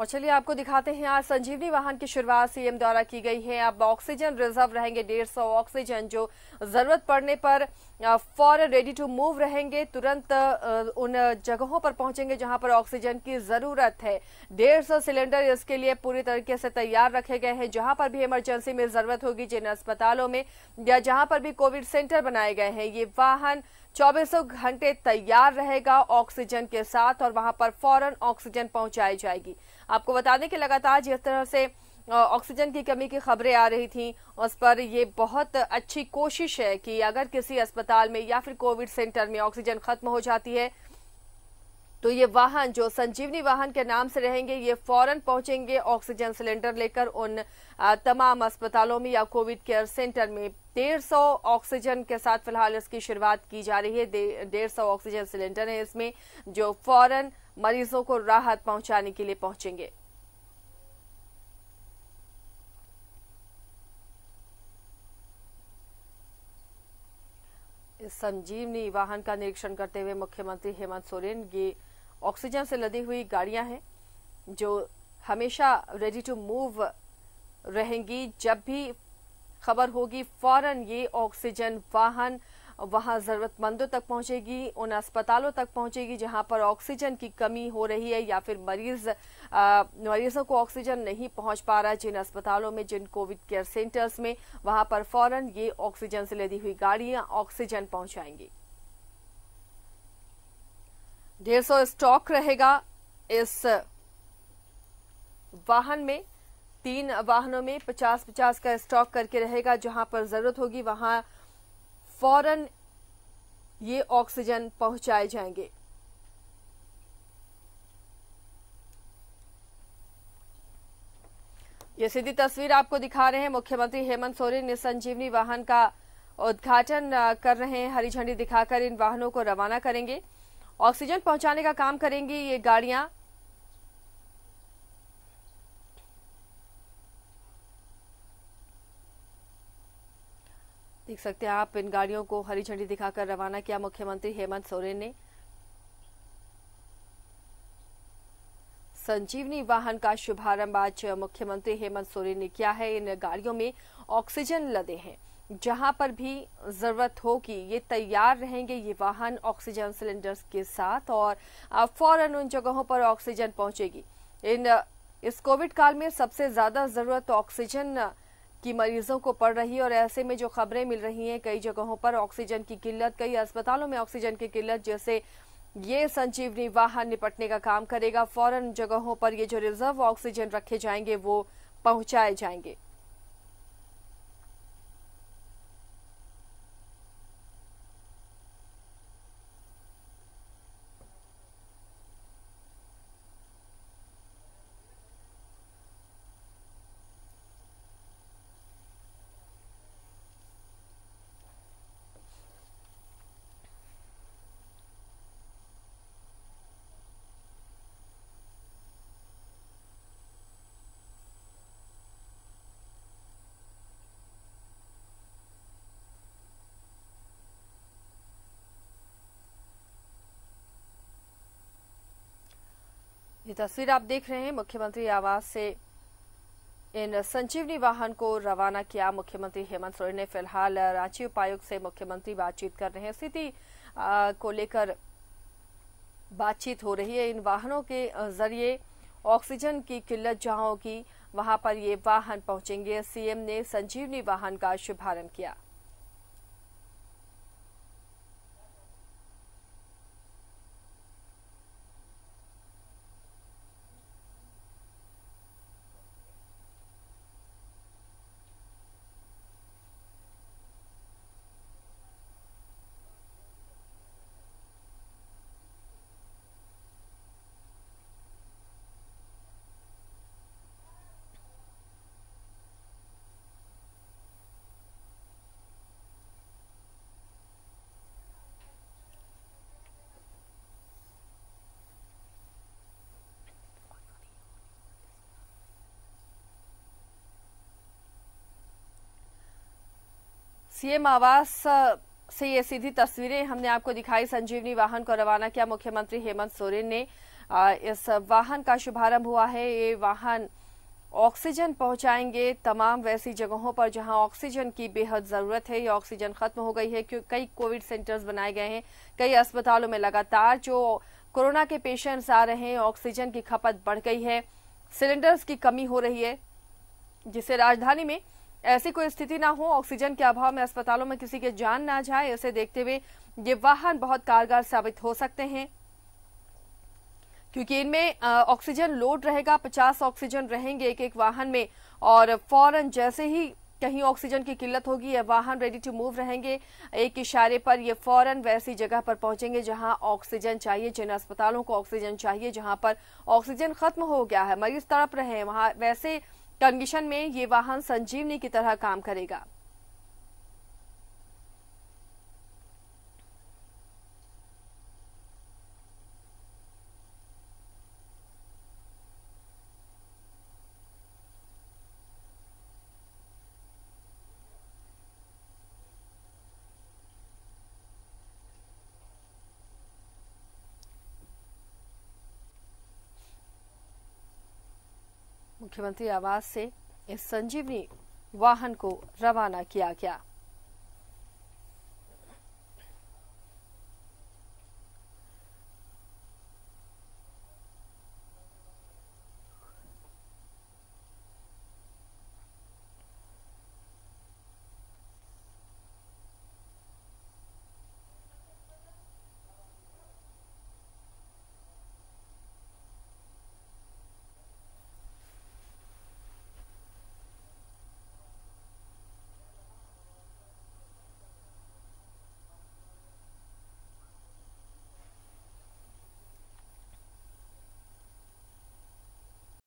और चलिए आपको दिखाते हैं आज संजीवनी वाहन की शुरुआत सीएम द्वारा की गई है अब ऑक्सीजन रिजर्व रहेंगे डेढ़ सौ ऑक्सीजन जो जरूरत पड़ने पर फॉर रेडी टू मूव रहेंगे तुरंत उन जगहों पर पहुंचेंगे जहां पर ऑक्सीजन की जरूरत है डेढ़ सौ सिलेंडर इसके लिए पूरी तरीके से तैयार रखे गए हैं जहां पर भी इमरजेंसी में जरूरत होगी जिन अस्पतालों में या जहां पर भी कोविड सेंटर बनाए गए हैं ये वाहन चौबीसों घंटे तैयार रहेगा ऑक्सीजन के साथ और वहां पर फौरन ऑक्सीजन पहुंचाई जाएगी आपको बता दें कि लगातार जिस तरह से ऑक्सीजन की कमी की खबरें आ रही थी उस पर ये बहुत अच्छी कोशिश है कि अगर किसी अस्पताल में या फिर कोविड सेंटर में ऑक्सीजन खत्म हो जाती है तो ये वाहन जो संजीवनी वाहन के नाम से रहेंगे ये फौरन पहुंचेंगे ऑक्सीजन सिलेंडर लेकर उन तमाम अस्पतालों में या कोविड केयर सेंटर में डेढ़ सौ ऑक्सीजन के साथ फिलहाल इसकी शुरुआत की जा रही है डेढ़ सौ ऑक्सीजन सिलेंडर है इसमें जो फौरन मरीजों को राहत पहुंचाने के लिए पहुंचेंगे संजीवनी वाहन का निरीक्षण करते हुए मुख्यमंत्री हेमंत सोरेन ये ऑक्सीजन से लदी हुई गाड़ियां हैं जो हमेशा रेडी टू मूव रहेंगी जब भी खबर होगी फौरन ये ऑक्सीजन वाहन वहां जरूरतमंदों तक पहुंचेगी उन अस्पतालों तक पहुंचेगी जहां पर ऑक्सीजन की कमी हो रही है या फिर मरीज आ, मरीजों को ऑक्सीजन नहीं पहुंच पा रहा है जिन अस्पतालों में जिन कोविड केयर सेंटर्स में वहां पर फौरन ये ऑक्सीजन से लदी हुई गाड़ियां ऑक्सीजन पहुंचाएंगी डेढ़ सौ स्टॉक रहेगा इस वाहन में तीन वाहनों में पचास पचास का स्टॉक करके रहेगा जहां पर जरूरत होगी वहां फौरन ये ऑक्सीजन पहुंचाए जाएंगे ये सीधी तस्वीर आपको दिखा रहे हैं मुख्यमंत्री हेमंत सोरेन ने संजीवनी वाहन का उद्घाटन कर रहे हैं हरी झंडी दिखाकर इन वाहनों को रवाना करेंगे ऑक्सीजन पहुंचाने का काम करेंगी ये गाड़ियां देख सकते हैं आप इन गाड़ियों को हरी झंडी दिखाकर रवाना किया मुख्यमंत्री हेमंत सोरेन ने संजीवनी वाहन का शुभारंभ आज मुख्यमंत्री हेमंत सोरेन ने किया है इन गाड़ियों में ऑक्सीजन लदे हैं जहां पर भी ज़रूरत होगी ये तैयार रहेंगे ये वाहन ऑक्सीजन सिलेंडर्स के साथ और फौरन उन जगहों पर ऑक्सीजन पहुंचेगी इन इस कोविड काल में सबसे ज़्यादा ज़रूरत ऑक्सीजन की मरीजों को पड़ रही है और ऐसे में जो खबरें मिल रही हैं कई जगहों पर ऑक्सीजन की किल्लत कई अस्पतालों में ऑक्सीजन की किल्लत जैसे ये संजीवनी वाहन निपटने का काम करेगा फौरन जगहों पर ये जो रिजर्व ऑक्सीजन रखे जाएंगे वो पहुंचाए जाएंगे ये तस्वीर आप देख रहे हैं मुख्यमंत्री आवास से इन संजीवनी वाहन को रवाना किया मुख्यमंत्री हेमंत सोरेन ने फिलहाल रांची उपायुक्त से मुख्यमंत्री बातचीत कर रहे हैं स्थिति को लेकर बातचीत हो रही है इन वाहनों के जरिए ऑक्सीजन की किल्लत जहां होगी वहां पर ये वाहन पहुंचेंगे सीएम ने संजीवनी वाहन का शुभारंभ किया सीएम आवास से ये सीधी तस्वीरें हमने आपको दिखाई संजीवनी वाहन को रवाना किया मुख्यमंत्री हेमंत सोरेन ने इस वाहन का शुभारंभ हुआ है ये वाहन ऑक्सीजन पहुंचाएंगे तमाम वैसी जगहों पर जहां ऑक्सीजन की बेहद ज़रूरत है ये ऑक्सीजन खत्म हो गई है क्योंकि कई कोविड सेंटर्स बनाए गए हैं कई अस्पतालों में लगातार जो कोरोना के पेशेंट्स आ रहे हैं ऑक्सीजन की खपत बढ़ गई है सिलेंडर्स की कमी हो रही है जिससे राजधानी में ऐसी कोई स्थिति ना हो ऑक्सीजन के अभाव में अस्पतालों में किसी के जान ना जाए इसे देखते हुए ये वाहन बहुत कारगर साबित हो सकते हैं क्योंकि इनमें ऑक्सीजन लोड रहेगा 50 ऑक्सीजन रहेंगे एक एक वाहन में और फौरन जैसे ही कहीं ऑक्सीजन की किल्लत होगी या वाहन रेडी टू मूव रहेंगे एक इशारे पर ये फौरन वैसी जगह पर पहुंचेंगे जहां ऑक्सीजन चाहिए जिन अस्पतालों को ऑक्सीजन चाहिए जहां पर ऑक्सीजन खत्म हो गया है मरीज तड़प रहे हैं वहां वैसे टंगिशन में ये वाहन संजीवनी की तरह काम करेगा मुख्यमंत्री आवास से इस संजीवनी वाहन को रवाना किया गया